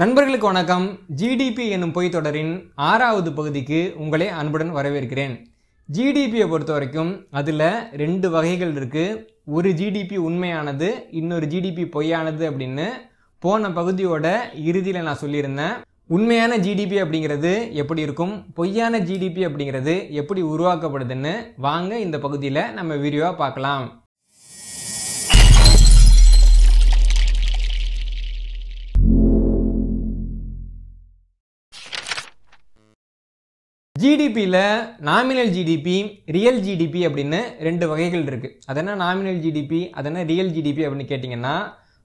நண்பர்களுக்கு வணக்கம் ஜிடிபி என்னும் பொய் தொடரின் ஆறாவது பகுதிக்கு உங்களை அன்புடன் வரவேற்கிறேன் ஜிடிபியை பொறுத்த வரைக்கும் அதில் ரெண்டு வகைகள் இருக்குது ஒரு ஜிடிபி உண்மையானது இன்னொரு ஜிடிபி பொய்யானது அப்படின்னு போன பகுதியோட இறுதியில் நான் சொல்லியிருந்தேன் உண்மையான ஜிடிபி அப்படிங்கிறது எப்படி இருக்கும் பொய்யான ஜிடிபி அப்படிங்கிறது எப்படி உருவாக்கப்படுதுன்னு வாங்க இந்த பகுதியில் நம்ம வீடியோவாக பார்க்கலாம் ஜிடிபியில் நாமினல் ஜிடிபி ரியல் ஜிடிபி அப்படின்னு ரெண்டு வகைகள் இருக்குது அது என்ன நாமினல் ஜிடிபி அது என்ன ரியல் ஜிடிபி அப்படின்னு கேட்டிங்கன்னா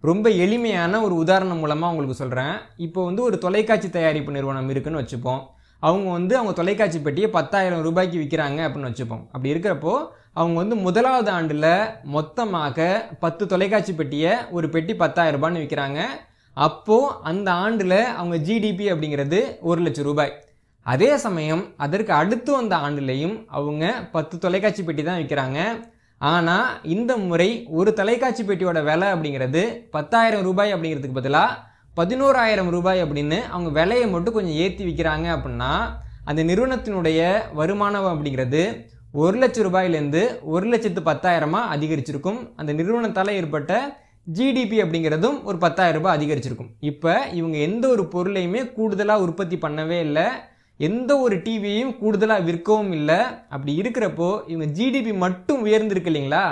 ரொம்ப எளிமையான ஒரு உதாரணம் மூலமாக உங்களுக்கு சொல்கிறேன் இப்போ வந்து ஒரு தொலைக்காட்சி தயாரிப்பு நிறுவனம் இருக்குதுன்னு வச்சுப்போம் அவங்க வந்து அவங்க தொலைக்காட்சி பெட்டியை பத்தாயிரம் ரூபாய்க்கு விற்கிறாங்க அப்படின்னு வச்சுப்போம் அப்படி இருக்கிறப்போ அவங்க வந்து முதலாவது ஆண்டில் மொத்தமாக பத்து தொலைக்காட்சி பெட்டியை ஒரு பெட்டி பத்தாயிரம் ரூபான்னு விற்கிறாங்க அப்போது அந்த ஆண்டில் அவங்க ஜிடிபி அப்படிங்கிறது ஒரு லட்சம் ரூபாய் அதே சமயம் அதற்கு அடுத்து வந்த ஆண்டுலேயும் அவங்க பத்து தொலைக்காட்சி பெட்டி தான் விற்கிறாங்க ஆனால் இந்த முறை ஒரு தொலைக்காட்சி பெட்டியோட விலை அப்படிங்கிறது பத்தாயிரம் ரூபாய் அப்படிங்கிறதுக்கு பதிலாக பதினோராயிரம் ரூபாய் அப்படின்னு அவங்க விலையை மட்டும் கொஞ்சம் ஏற்றி விற்கிறாங்க அப்படின்னா அந்த நிறுவனத்தினுடைய வருமானம் அப்படிங்கிறது ஒரு லட்ச ரூபாயிலேருந்து ஒரு லட்சத்து பத்தாயிரமாக அதிகரிச்சிருக்கும் அந்த நிறுவனத்தால் ஏற்பட்ட ஜிடிபி அப்படிங்கிறதும் ஒரு பத்தாயிரம் ரூபாய் அதிகரிச்சிருக்கும் இப்போ இவங்க எந்த ஒரு பொருளையுமே கூடுதலாக உற்பத்தி பண்ணவே இல்லை எந்த ஒரு டிவியையும் கூடுதலாக விற்கவும் இல்லை அப்படி இருக்கிறப்போ இவங்க ஜிடிபி மட்டும் உயர்ந்திருக்கு இல்லைங்களா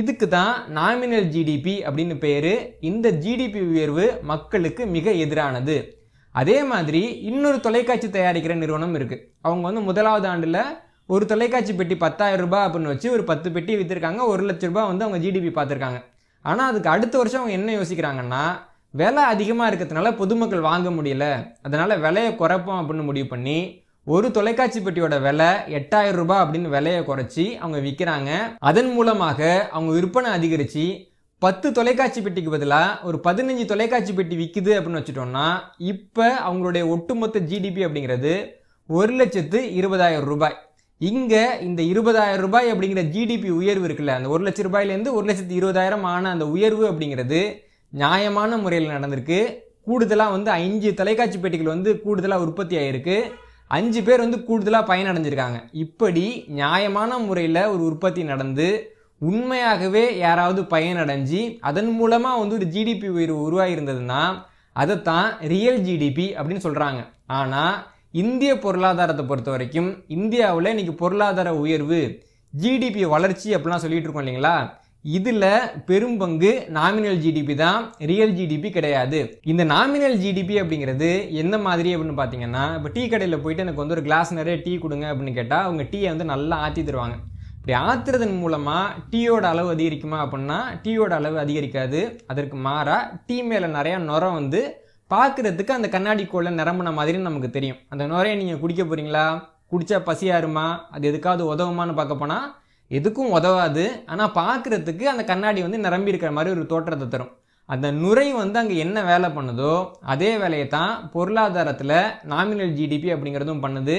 இதுக்கு தான் நாமினல் ஜிடிபி அப்படின்னு பேர் இந்த ஜிடிபி உயர்வு மக்களுக்கு மிக எதிரானது அதே மாதிரி இன்னொரு தொலைக்காட்சி தயாரிக்கிற நிறுவனம் இருக்குது அவங்க வந்து முதலாவது ஆண்டில் ஒரு தொலைக்காட்சி பெட்டி பத்தாயிரம் ரூபாய் அப்படின்னு வச்சு ஒரு பத்து பெட்டி விற்றுருக்காங்க ஒரு லட்ச ரூபாய் வந்து அவங்க ஜிடிபி பார்த்துருக்காங்க ஆனால் அதுக்கு அடுத்த வருஷம் அவங்க என்ன யோசிக்கிறாங்கன்னா விலை அதிகமாக இருக்கிறதுனால பொதுமக்கள் வாங்க முடியல அதனால் விலையை குறைப்போம் அப்படின்னு முடிவு பண்ணி ஒரு தொலைக்காட்சி பெட்டியோட விலை எட்டாயிரம் ரூபாய் அப்படின்னு விலையை குறைச்சி அவங்க விற்கிறாங்க அதன் மூலமாக அவங்க விற்பனை அதிகரித்து பத்து தொலைக்காட்சி பெட்டிக்கு பதிலாக ஒரு பதினஞ்சு தொலைக்காட்சி பெட்டி விற்குது அப்படின்னு வச்சுட்டோம்னா இப்போ அவங்களுடைய ஒட்டுமொத்த ஜிடிபி அப்படிங்கிறது ஒரு லட்சத்து இருபதாயிரம் ரூபாய் இங்கே இந்த இருபதாயிரம் ரூபாய் அப்படிங்கிற ஜிடிபி உயர்வு இருக்குல்ல அந்த ஒரு லட்ச ரூபாயிலேருந்து ஒரு லட்சத்து இருபதாயிரம் ஆன அந்த உயர்வு அப்படிங்கிறது நியாயமான முறையில் நடந்திருக்கு கூடுதலாக வந்து அஞ்சு தொலைக்காட்சி பெட்டிகள் வந்து கூடுதலாக உற்பத்தி ஆகிருக்கு அஞ்சு பேர் வந்து கூடுதலாக பயனடைஞ்சிருக்காங்க இப்படி நியாயமான முறையில் ஒரு உற்பத்தி நடந்து உண்மையாகவே யாராவது பயனடைஞ்சு அதன் மூலமாக வந்து ஒரு ஜிடிபி உயர்வு உருவாகியிருந்ததுன்னா அதைத்தான் ரியல் ஜிடிபி அப்படின்னு சொல்கிறாங்க ஆனால் இந்திய பொருளாதாரத்தை பொறுத்த வரைக்கும் இந்தியாவில் இன்றைக்கி பொருளாதார உயர்வு ஜிடிபி வளர்ச்சி அப்படிலாம் சொல்லிகிட்டு இருக்கோம் இல்லைங்களா இதில் பெரும் பங்கு நாமினல் ஜிடிபி தான் ரியல் ஜிடிபி கிடையாது இந்த நாமினல் ஜிடிபி அப்படிங்கிறது எந்த மாதிரி அப்படின்னு பார்த்தீங்கன்னா இப்போ டீ கடையில் போயிட்டு எனக்கு வந்து ஒரு கிளாஸ் நிறைய டீ கொடுங்க அப்படின்னு கேட்டால் அவங்க டீயை வந்து நல்லா ஆற்றி தருவாங்க இப்படி ஆற்றுறதன் மூலமாக டீயோட அளவு அதிகரிக்குமா அப்படின்னா டீயோட அளவு அதிகரிக்காது அதற்கு மாறாக டீ மேலே நிறையா நுரம் வந்து பார்க்குறதுக்கு அந்த கண்ணாடி கோலை நிரம்பின மாதிரி நமக்கு தெரியும் அந்த நுரையை நீங்கள் குடிக்க போகிறீங்களா குடித்தா பசியாருமா அது எதுக்காவது உதவுமான்னு பார்க்க போனால் எதுக்கும் உதவாது ஆனால் பார்க்குறதுக்கு அந்த கண்ணாடி வந்து நிரம்பி இருக்கிற மாதிரி ஒரு தோற்றத்தை தரும் அந்த நுரை வந்து அங்கே என்ன வேலை பண்ணுதோ அதே வேலையை தான் பொருளாதாரத்தில் நாமினல் ஜிடிபி அப்படிங்கிறதும் பண்ணுது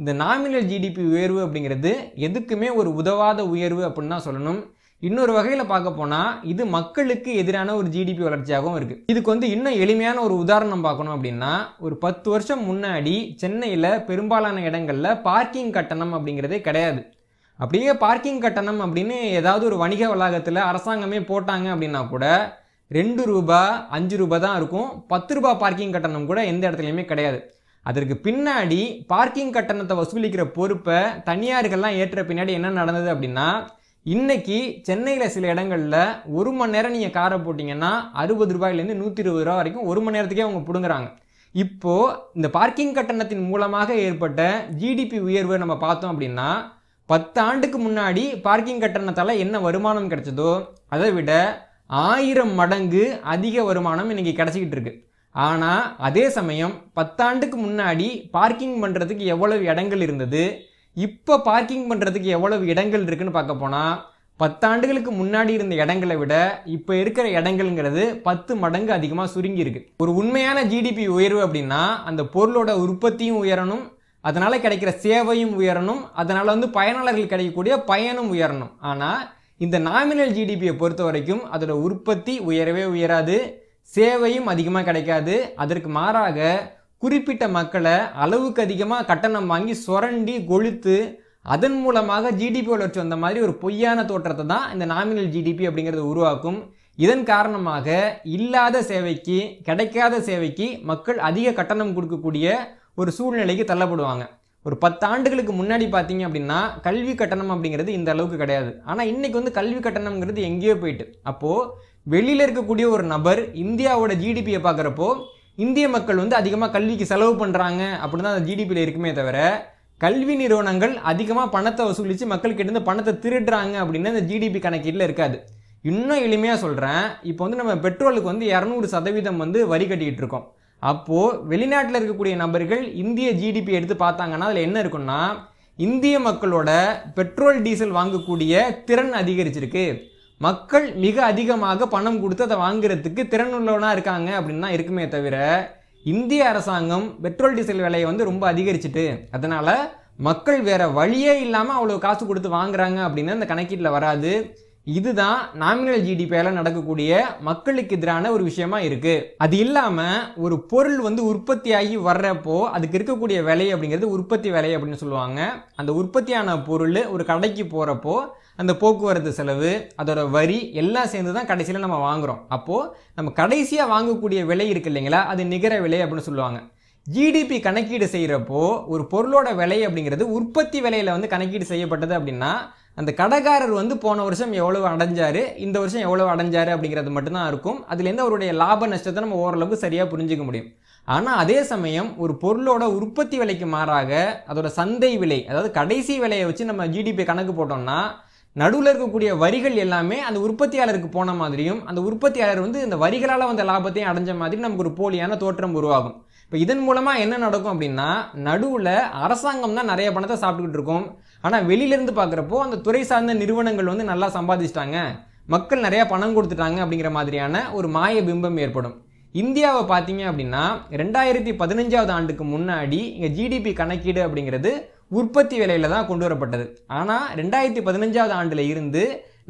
இந்த நாமினல் ஜிடிபி உயர்வு அப்படிங்கிறது எதுக்குமே ஒரு உதவாத உயர்வு அப்படின்னு தான் சொல்லணும் இன்னொரு வகையில் பார்க்க போனால் இது மக்களுக்கு எதிரான ஒரு ஜிடிபி வளர்ச்சியாகவும் இருக்குது இதுக்கு வந்து இன்னும் எளிமையான ஒரு உதாரணம் பார்க்கணும் அப்படின்னா ஒரு பத்து வருஷம் முன்னாடி சென்னையில் பெரும்பாலான இடங்களில் பார்க்கிங் கட்டணம் அப்படிங்கிறதே கிடையாது அப்படியே பார்க்கிங் கட்டணம் அப்படின்னு ஏதாவது ஒரு வணிக வளாகத்தில் அரசாங்கமே போட்டாங்க அப்படின்னா கூட ரெண்டு ரூபா அஞ்சு ரூபா தான் இருக்கும் பத்து ரூபா பார்க்கிங் கட்டணம் கூட எந்த இடத்துலையுமே கிடையாது அதற்கு பின்னாடி பார்க்கிங் கட்டணத்தை வசூலிக்கிற பொறுப்பை தனியார்கள்லாம் ஏற்ற பின்னாடி என்ன நடந்தது அப்படின்னா இன்னைக்கு சென்னையில் சில இடங்களில் ஒரு மணி நேரம் நீங்கள் காரை போட்டிங்கன்னா அறுபது ரூபாயிலேருந்து நூற்றி இருபது ரூபா வரைக்கும் ஒரு மணி நேரத்துக்கே அவங்க பிடுங்குறாங்க இப்போது இந்த பார்க்கிங் கட்டணத்தின் மூலமாக ஏற்பட்ட ஜிடிபி உயர்வை நம்ம பார்த்தோம் அப்படின்னா பத்து ஆண்டுக்கு முன்னாடி பார்க்கிங் கட்டணத்தால் என்ன வருமானம் கிடைச்சதோ அதை விட ஆயிரம் மடங்கு அதிக வருமானம் இன்னைக்கு கிடச்சிக்கிட்டு இருக்கு ஆனால் அதே சமயம் பத்தாண்டுக்கு முன்னாடி பார்க்கிங் பண்ணுறதுக்கு எவ்வளவு இடங்கள் இருந்தது இப்போ பார்க்கிங் பண்ணுறதுக்கு எவ்வளவு இடங்கள் இருக்குன்னு பார்க்க போனால் பத்தாண்டுகளுக்கு முன்னாடி இருந்த இடங்களை விட இப்போ இருக்கிற இடங்கள்ங்கிறது பத்து மடங்கு அதிகமாக சுருங்கி இருக்கு ஒரு உண்மையான ஜிடிபி உயர்வு அப்படின்னா அந்த பொருளோட உற்பத்தியும் உயரணும் அதனால் கிடைக்கிற சேவையும் உயரணும் அதனால் வந்து பயனாளர்கள் கிடைக்கக்கூடிய பயனும் உயரணும் ஆனால் இந்த நாமினல் ஜிடிபியை பொறுத்த வரைக்கும் அதோட உற்பத்தி உயரவே உயராது சேவையும் அதிகமாக கிடைக்காது அதற்கு மாறாக குறிப்பிட்ட மக்களை அளவுக்கு அதிகமாக கட்டணம் வாங்கி சுரண்டி கொளுத்து அதன் மூலமாக ஜிடிபி வளர்ச்சி வந்த மாதிரி ஒரு பொய்யான தோற்றத்தை தான் இந்த நாமினல் ஜிடிபி அப்படிங்கிறது உருவாக்கும் இதன் காரணமாக இல்லாத சேவைக்கு கிடைக்காத சேவைக்கு மக்கள் அதிக கட்டணம் கொடுக்கக்கூடிய ஒரு சூழ்நிலைக்கு தள்ளப்படுவாங்க ஒரு பத்து ஆண்டுகளுக்கு முன்னாடி பார்த்தீங்க அப்படின்னா கல்வி கட்டணம் அப்படிங்கிறது இந்த அளவுக்கு கிடையாது ஆனால் இன்றைக்கி வந்து கல்வி கட்டணம்ங்கிறது எங்கேயோ போயிட்டு அப்போது வெளியில் இருக்கக்கூடிய ஒரு நபர் இந்தியாவோட ஜிடிபியை பார்க்குறப்போ இந்திய மக்கள் வந்து அதிகமாக கல்விக்கு செலவு பண்ணுறாங்க அப்படின்னு தான் அந்த ஜிடிபியில் இருக்குமே தவிர கல்வி நிறுவனங்கள் அதிகமாக பணத்தை வசூலித்து மக்கள்கிட்ட இருந்து பணத்தை திருடுறாங்க அப்படின்னு அந்த ஜிடிபி கணக்கீட்டில் இருக்காது இன்னும் எளிமையாக சொல்கிறேன் இப்போ வந்து நம்ம பெட்ரோலுக்கு வந்து இரநூறு சதவீதம் வந்து வரி கட்டிக்கிட்டு இருக்கோம் அப்போது வெளிநாட்டில் இருக்கக்கூடிய நபர்கள் இந்திய ஜிடிபி எடுத்து பார்த்தாங்கன்னா அதில் என்ன இருக்குன்னா இந்திய மக்களோட பெட்ரோல் டீசல் வாங்கக்கூடிய திறன் அதிகரிச்சிருக்கு மக்கள் மிக அதிகமாக பணம் கொடுத்து அதை வாங்குறதுக்கு திறனுள்ளவனாக இருக்காங்க அப்படின்னு தான் இருக்குமே தவிர இந்திய அரசாங்கம் பெட்ரோல் டீசல் விலையை வந்து ரொம்ப அதிகரிச்சிட்டு அதனால் மக்கள் வேறு வழியே இல்லாமல் அவ்வளோ காசு கொடுத்து வாங்குறாங்க அப்படின்னு அந்த கணக்கீட்டில் வராது இதுதான் நாமினல் ஜிடிபியால நடக்கக்கூடிய மக்களுக்கு எதிரான ஒரு விஷயமா இருக்கு அது இல்லாம ஒரு பொருள் வந்து உற்பத்தி ஆகி வர்றப்போ அதுக்கு இருக்கக்கூடிய விலை அப்படிங்கிறது உற்பத்தி விலை அப்படின்னு சொல்லுவாங்க அந்த உற்பத்தியான பொருள் ஒரு கடைக்கு போறப்போ அந்த போக்குவரத்து செலவு அதோட வரி எல்லாம் சேர்ந்து தான் கடைசியில் நம்ம வாங்குறோம் அப்போது நம்ம கடைசியாக வாங்கக்கூடிய விலை இருக்கு இல்லைங்களா அது நிகர விலை அப்படின்னு சொல்லுவாங்க ஜிடிபி கணக்கீடு செய்கிறப்போ ஒரு பொருளோட விலை அப்படிங்கிறது உற்பத்தி விலையில் வந்து கணக்கீடு செய்யப்பட்டது அப்படின்னா அந்த கடைக்காரர் வந்து போன வருஷம் எவ்வளவு அடைஞ்சார் இந்த வருஷம் எவ்வளவு அடைஞ்சார் அப்படிங்கிறது மட்டும்தான் இருக்கும் அதுலேருந்து அவருடைய லாப நஷ்டத்தை நம்ம ஓரளவுக்கு சரியாக புரிஞ்சிக்க முடியும் ஆனால் அதே சமயம் ஒரு பொருளோட உற்பத்தி விலைக்கு மாறாக அதோட சந்தை விலை அதாவது கடைசி விலையை வச்சு நம்ம ஜிடிபி கணக்கு போட்டோம்னா நடுவில் இருக்கக்கூடிய வரிகள் எல்லாமே அந்த உற்பத்தியாளருக்கு போன மாதிரியும் அந்த உற்பத்தியாளர் வந்து இந்த வரிகளால் வந்த லாபத்தையும் அடைஞ்ச மாதிரி நமக்கு ஒரு போலியான தோற்றம் உருவாகும் இப்போ இதன் மூலமாக என்ன நடக்கும் அப்படின்னா நடுவில் அரசாங்கம் தான் நிறைய பணத்தை சாப்பிட்டுக்கிட்டு இருக்கும் ஆனால் வெளியிலேருந்து பார்க்குறப்போ அந்த துறை சார்ந்த நிறுவனங்கள் வந்து நல்லா சம்பாதிச்சிட்டாங்க மக்கள் நிறையா பணம் கொடுத்துட்டாங்க அப்படிங்கிற மாதிரியான ஒரு மாய பிம்பம் ஏற்படும் இந்தியாவை பார்த்தீங்க அப்படின்னா ரெண்டாயிரத்தி பதினஞ்சாவது ஆண்டுக்கு முன்னாடி இங்கே ஜிடிபி கணக்கீடு அப்படிங்கிறது உற்பத்தி விலையில தான் கொண்டு வரப்பட்டது ஆனால் ரெண்டாயிரத்தி பதினஞ்சாவது ஆண்டில் இருந்து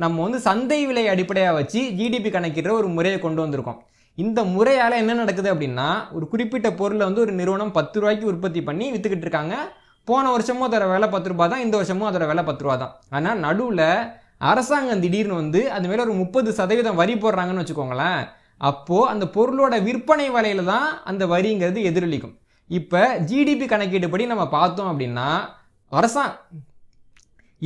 நம்ம வந்து சந்தை விலை அடிப்படையாக வச்சு ஜிடிபி கணக்கிடுற ஒரு முறையை கொண்டு வந்திருக்கோம் இந்த முறையால் என்ன நடக்குது அப்படின்னா ஒரு குறிப்பிட்ட பொருளை வந்து ஒரு நிறுவனம் பத்து ரூபாய்க்கு உற்பத்தி பண்ணி விற்றுக்கிட்டு இருக்காங்க போன வருஷமும் அதோட வில பத்து ரூபா தான் இந்த வருஷமும் அதோட விலை பத்து ரூபா தான் ஆனால் நடுவில் அரசாங்கம் திடீர்னு வந்து அது மேலே ஒரு முப்பது சதவீதம் வரி போடுறாங்கன்னு வச்சுக்கோங்களேன் அப்போது அந்த பொருளோட விற்பனை விலையில தான் அந்த வரிங்கிறது எதிரொலிக்கும் இப்போ ஜிடிபி கணக்கீடுபடி நம்ம பார்த்தோம் அப்படின்னா அரசாங்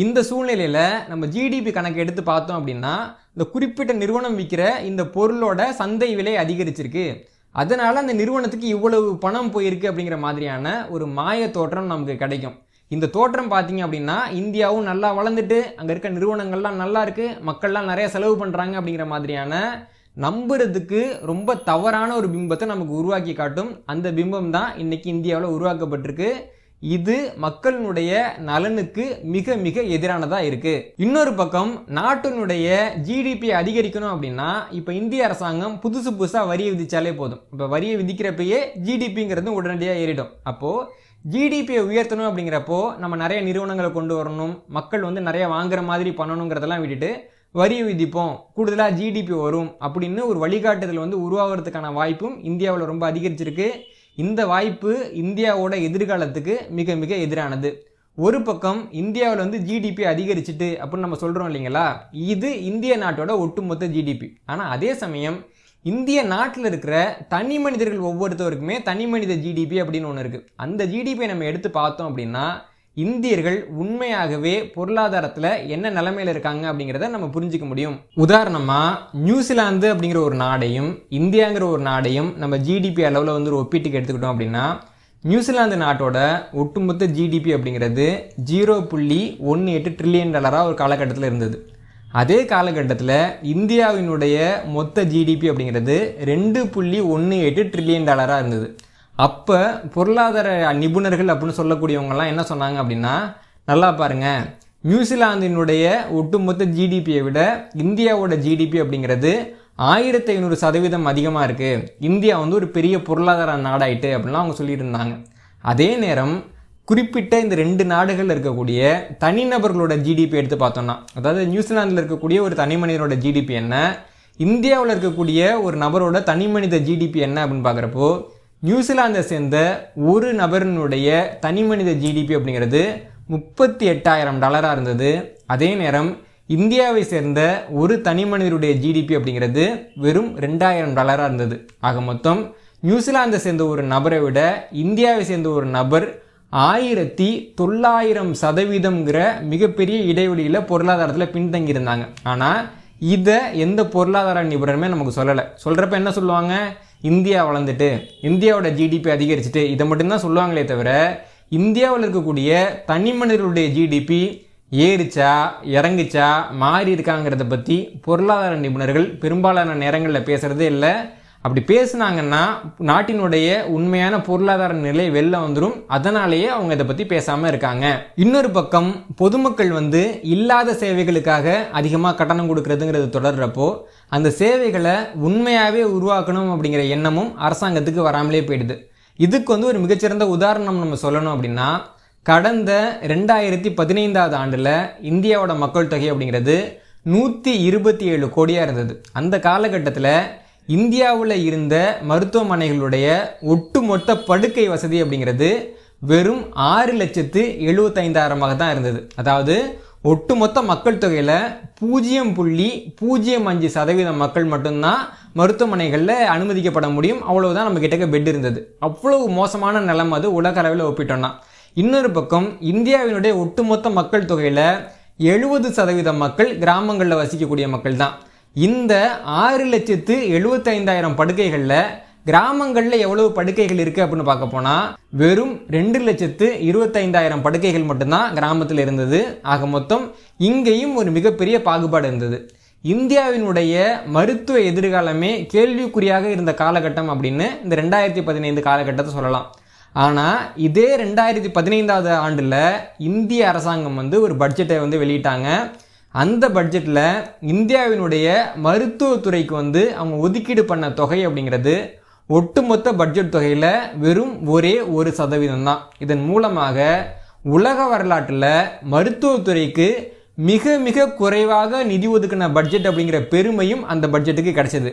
இந்த சூழ்நிலையில் நம்ம ஜிடிபி கணக்கு எடுத்து பார்த்தோம் அப்படின்னா இந்த குறிப்பிட்ட நிறுவனம் விற்கிற இந்த பொருளோட சந்தை விலை அதிகரிச்சிருக்கு அதனால் அந்த நிறுவனத்துக்கு இவ்வளவு பணம் போயிருக்கு அப்படிங்கிற மாதிரியான ஒரு மாய தோற்றம் நமக்கு கிடைக்கும் இந்த தோற்றம் பார்த்தீங்க அப்படின்னா இந்தியாவும் நல்லா வளர்ந்துட்டு அங்கே இருக்க நிறுவனங்கள்லாம் நல்லா இருக்குது மக்கள்லாம் நிறையா செலவு பண்ணுறாங்க அப்படிங்கிற மாதிரியான நம்புறதுக்கு ரொம்ப தவறான ஒரு பிம்பத்தை நமக்கு உருவாக்கி காட்டும் அந்த பிம்பம் தான் இன்றைக்கி இந்தியாவில் உருவாக்கப்பட்டிருக்கு இது மக்களினுடைய நலனுக்கு மிக மிக எதிரானதாக இருக்குது இன்னொரு பக்கம் நாட்டினுடைய ஜிடிபி அதிகரிக்கணும் அப்படின்னா இப்போ இந்திய அரசாங்கம் புதுசு புதுசாக வரியை விதித்தாலே போதும் இப்போ வரியை விதிக்கிறப்பயே ஜிடிபிங்கிறது உடனடியாக ஏறிடும் அப்போது ஜிடிபியை உயர்த்தணும் அப்படிங்கிறப்போ நம்ம நிறைய நிறுவனங்களை கொண்டு வரணும் மக்கள் வந்து நிறைய வாங்குற மாதிரி பண்ணணுங்கிறதெல்லாம் விட்டுட்டு வரி விதிப்போம் கூடுதலாக ஜிடிபி வரும் அப்படின்னு ஒரு வழிகாட்டுதல் வந்து உருவாகிறதுக்கான வாய்ப்பும் இந்தியாவில் ரொம்ப அதிகரிச்சிருக்கு இந்த வாய்ப்பு இந்தியாவோட எதிர்காலத்துக்கு மிக மிக எதிரானது ஒரு பக்கம் இந்தியாவில் வந்து ஜிடிபி அதிகரிச்சுட்டு அப்படின்னு நம்ம சொல்கிறோம் இல்லைங்களா இது இந்திய நாட்டோட ஒட்டுமொத்த ஜிடிபி ஆனால் அதே சமயம் இந்திய நாட்டில் இருக்கிற தனி மனிதர்கள் ஒவ்வொருத்தருக்குமே தனி மனித ஜிடிபி அப்படின்னு ஒன்று இருக்குது அந்த ஜிடிபியை நம்ம எடுத்து பார்த்தோம் அப்படின்னா இந்தியர்கள் உண்மையாகவே பொருளாதாரத்தில் என்ன நிலைமையில் இருக்காங்க அப்படிங்கிறத நம்ம புரிஞ்சிக்க முடியும் உதாரணமாக நியூசிலாந்து அப்படிங்கிற ஒரு நாடையும் இந்தியாங்கிற ஒரு நாடையும் நம்ம ஜிடிபி அளவில் வந்து ஒரு ஒப்பீட்டுக்கு எடுத்துக்கிட்டோம் அப்படின்னா நியூசிலாந்து நாட்டோட ஒட்டுமொத்த ஜிடிபி அப்படிங்கிறது ஜீரோ புள்ளி ஒன்று எட்டு ட்ரில்லியன் டாலராக ஒரு காலகட்டத்தில் இருந்தது அதே காலகட்டத்தில் இந்தியாவினுடைய மொத்த ஜிடிபி அப்படிங்கிறது ரெண்டு புள்ளி ஒன்று எட்டு ட்ரில்லியன் டாலராக இருந்தது அப்போ பொருளாதார நிபுணர்கள் அப்படின்னு சொல்லக்கூடியவங்கெல்லாம் என்ன சொன்னாங்க அப்படின்னா நல்லா பாருங்கள் நியூசிலாந்தினுடைய ஒட்டுமொத்த ஜிடிபியை விட இந்தியாவோட ஜிடிபி அப்படிங்கிறது ஆயிரத்தி ஐநூறு சதவீதம் அதிகமாக இருக்குது இந்தியா வந்து ஒரு பெரிய பொருளாதார நாடாயிட்டு அப்படின்லாம் அவங்க சொல்லியிருந்தாங்க அதே நேரம் குறிப்பிட்ட இந்த ரெண்டு நாடுகளில் இருக்கக்கூடிய தனிநபர்களோட ஜிடிபி எடுத்து பார்த்தோம்னா அதாவது நியூசிலாந்தில் இருக்கக்கூடிய ஒரு தனி மனிதனோட ஜிடிபி என்ன இந்தியாவில் இருக்கக்கூடிய ஒரு நபரோட தனி மனித ஜிடிபி என்ன அப்படின்னு பார்க்குறப்போ நியூசிலாந்தை சேர்ந்த ஒரு நபரினுடைய தனிமனித ஜிடிபி அப்படிங்கிறது முப்பத்தி எட்டாயிரம் டாலராக இருந்தது அதே நேரம் இந்தியாவை சேர்ந்த ஒரு தனி மனிதருடைய ஜிடிபி அப்படிங்கிறது வெறும் ரெண்டாயிரம் டாலராக இருந்தது ஆக மொத்தம் நியூசிலாந்தை சேர்ந்த ஒரு நபரை விட இந்தியாவை சேர்ந்த ஒரு நபர் ஆயிரத்தி தொள்ளாயிரம் சதவீதம்ங்கிற மிகப்பெரிய இடைவெளியில் பொருளாதாரத்தில் பின்தங்கியிருந்தாங்க ஆனால் இதை எந்த பொருளாதார நிபுணருமே நமக்கு சொல்லலை சொல்கிறப்ப என்ன சொல்லுவாங்க இந்தியா வளர்ந்துட்டு இந்தியாவோட ஜிடிபி அதிகரிச்சுட்டு இதை மட்டும்தான் சொல்லுவாங்களே தவிர இந்தியாவில் இருக்கக்கூடிய தனி மனிதர்களுடைய ஜிடிபி ஏறிச்சா இறங்குச்சா மாறி இருக்காங்கிறத பற்றி பொருளாதார நிபுணர்கள் பெரும்பாலான நேரங்களில் பேசுகிறதே இல்லை அப்படி பேசுனாங்கன்னா நாட்டினுடைய உண்மையான பொருளாதார நிலை வெளில வந்துடும் அதனாலேயே அவங்க இதை பற்றி பேசாமல் இருக்காங்க இன்னொரு பக்கம் பொதுமக்கள் வந்து இல்லாத சேவைகளுக்காக அதிகமாக கட்டணம் கொடுக்கறதுங்கிறது தொடர்றப்போ அந்த சேவைகளை உண்மையாகவே உருவாக்கணும் அப்படிங்கிற எண்ணமும் அரசாங்கத்துக்கு வராமலே போயிடுது இதுக்கு வந்து ஒரு மிகச்சிறந்த உதாரணம் நம்ம சொல்லணும் அப்படின்னா கடந்த ரெண்டாயிரத்தி பதினைந்தாவது ஆண்டில் இந்தியாவோட மக்கள் தொகை அப்படிங்கிறது நூற்றி இருபத்தி ஏழு கோடியாக இருந்தது அந்த காலகட்டத்தில் இந்தியாவில் இருந்த மருத்துவமனைகளுடைய ஒட்டுமொத்த படுக்கை வசதி அப்படிங்கிறது வெறும் ஆறு லட்சத்து எழுபத்தைந்தாயிரமாக தான் இருந்தது அதாவது ஒட்டுமொத்த மக்கள் தொகையில் பூஜ்ஜியம் புள்ளி பூஜ்ஜியம் அஞ்சு சதவீதம் மக்கள் மட்டும்தான் மருத்துவமனைகளில் அனுமதிக்கப்பட முடியும் அவ்வளவுதான் நம்ம கிட்டக்க பெட் இருந்தது அவ்வளவு மோசமான நிலம் அது உலக அளவில் ஒப்பிட்டோம்னா இன்னொரு பக்கம் இந்தியாவினுடைய ஒட்டுமொத்த மக்கள் தொகையில் எழுபது சதவீதம் மக்கள் கிராமங்களில் வசிக்கக்கூடிய மக்கள் தான் இந்த ஆறு லட்சத்து எழுபத்தைந்தாயிரம் படுக்கைகளில் கிராமங்களில் எவ்வளவு படுக்கைகள் இருக்குது அப்படின்னு பார்க்க போனால் வெறும் ரெண்டு லட்சத்து இருபத்தைந்தாயிரம் படுக்கைகள் மட்டும்தான் கிராமத்தில் இருந்தது ஆக மொத்தம் இங்கேயும் ஒரு மிகப்பெரிய பாகுபாடு இருந்தது இந்தியாவினுடைய மருத்துவ எதிர்காலமே கேள்விக்குறியாக இருந்த காலகட்டம் அப்படின்னு இந்த ரெண்டாயிரத்தி பதினைந்து காலகட்டத்தை சொல்லலாம் ஆனால் இதே ரெண்டாயிரத்தி பதினைந்தாவது ஆண்டில் இந்திய அரசாங்கம் வந்து ஒரு பட்ஜெட்டை வந்து வெளியிட்டாங்க அந்த பட்ஜெட்டில் இந்தியாவினுடைய மருத்துவத்துறைக்கு வந்து அவங்க ஒதுக்கீடு பண்ண தொகை அப்படிங்கிறது ஒட்டுமொத்த பட்ஜெட் தொகையில் வெறும் ஒரே ஒரு சதவீதம் தான் இதன் மூலமாக உலக வரலாற்றில் மருத்துவத்துறைக்கு மிக மிக குறைவாக நிதி ஒதுக்கின பட்ஜெட் அப்படிங்கிற பெருமையும் அந்த பட்ஜெட்டுக்கு கிடைச்சது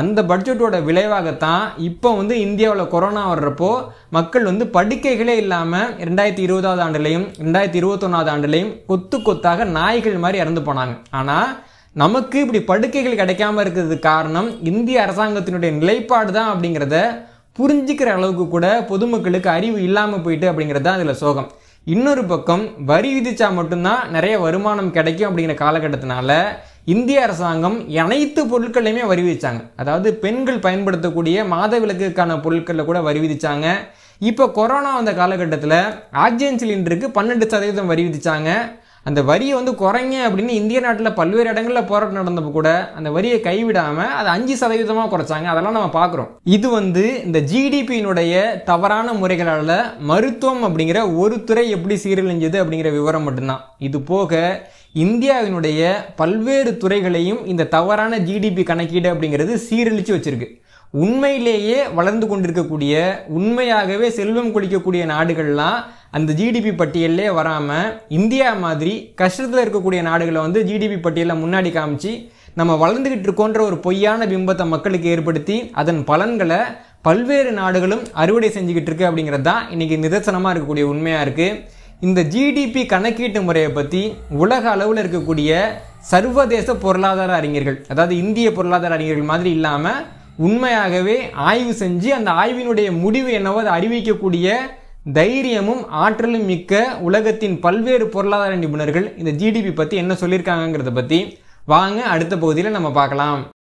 அந்த பட்ஜெட்டோட விளைவாகத்தான் இப்போ வந்து இந்தியாவில் கொரோனா வர்றப்போ மக்கள் வந்து படுக்கைகளே இல்லாமல் ரெண்டாயிரத்தி இருபதாவது ஆண்டுலேயும் ரெண்டாயிரத்தி இருபத்தொன்னாவது ஆண்டுலேயும் கொத்து கொத்தாக நாய்கள் மாதிரி இறந்து போனாங்க ஆனால் நமக்கு இப்படி படுக்கைகள் கிடைக்காம இருக்கிறதுக்கு காரணம் இந்திய அரசாங்கத்தினுடைய நிலைப்பாடு தான் அப்படிங்கிறத புரிஞ்சுக்கிற அளவுக்கு கூட பொதுமக்களுக்கு அறிவு இல்லாமல் போயிட்டு அப்படிங்கிறது தான் அதில் சோகம் இன்னொரு பக்கம் வரி விதித்தா மட்டும்தான் நிறைய வருமானம் கிடைக்கும் அப்படிங்கிற காலகட்டத்தினால இந்திய அரசாங்கம் அனைத்து பொருட்களையுமே வரி விதித்தாங்க அதாவது பெண்கள் பயன்படுத்தக்கூடிய மாதவிலக்குக்கான பொருட்களில் கூட வரி விதித்தாங்க இப்போ கொரோனா வந்த காலகட்டத்தில் ஆக்சிஜன் சிலிண்டருக்கு பன்னெண்டு சதவீதம் வரி விதித்தாங்க அந்த வரியை வந்து குறைங்க அப்படின்னு இந்திய நாட்டில் பல்வேறு இடங்களில் போராட்டம் நடந்தப்போ கூட அந்த வரியை கைவிடாமல் அதை அஞ்சு சதவீதமாக குறைச்சாங்க அதெல்லாம் நம்ம பார்க்குறோம் இது வந்து இந்த ஜிடிபியினுடைய தவறான முறைகளால் மருத்துவம் அப்படிங்கிற ஒரு துறை எப்படி சீரழிஞ்சது அப்படிங்கிற விவரம் மட்டும்தான் இது போக இந்தியாவினுடைய பல்வேறு துறைகளையும் இந்த தவறான ஜிடிபி கணக்கீடு அப்படிங்கிறது சீரழித்து வச்சுருக்கு உண்மையிலேயே வளர்ந்து கொண்டிருக்கக்கூடிய உண்மையாகவே செல்வம் குளிக்கக்கூடிய நாடுகள்லாம் அந்த ஜிடிபி பட்டியலே வராமல் இந்தியா மாதிரி கஷ்டத்தில் இருக்கக்கூடிய நாடுகளை வந்து ஜிடிபி பட்டியலில் முன்னாடி காமிச்சு நம்ம வளர்ந்துக்கிட்டு இருக்கோன்ற ஒரு பொய்யான பிம்பத்தை மக்களுக்கு ஏற்படுத்தி அதன் பலன்களை பல்வேறு நாடுகளும் அறுவடை செஞ்சுக்கிட்டு இருக்கு அப்படிங்கிறது தான் இன்றைக்கி நிதர்சனமாக இருக்கக்கூடிய உண்மையாக இருக்குது இந்த ஜிடிபி கணக்கீட்டு முறையை பற்றி உலக அளவில் இருக்கக்கூடிய சர்வதேச பொருளாதார அறிஞர்கள் அதாவது இந்திய பொருளாதார அறிஞர்கள் மாதிரி இல்லாமல் உண்மையாகவே ஆய்வு செஞ்சு அந்த ஆய்வினுடைய முடிவு என்னவோ அதை அறிவிக்கக்கூடிய தைரியமும் ஆற்றலும் மிக்க உலகத்தின் பல்வேறு பொருளாதார நிபுணர்கள் இந்த ஜிடிபி பற்றி என்ன சொல்லியிருக்காங்கிறத பற்றி வாங்க அடுத்த பகுதியில் நம்ம பார்க்கலாம்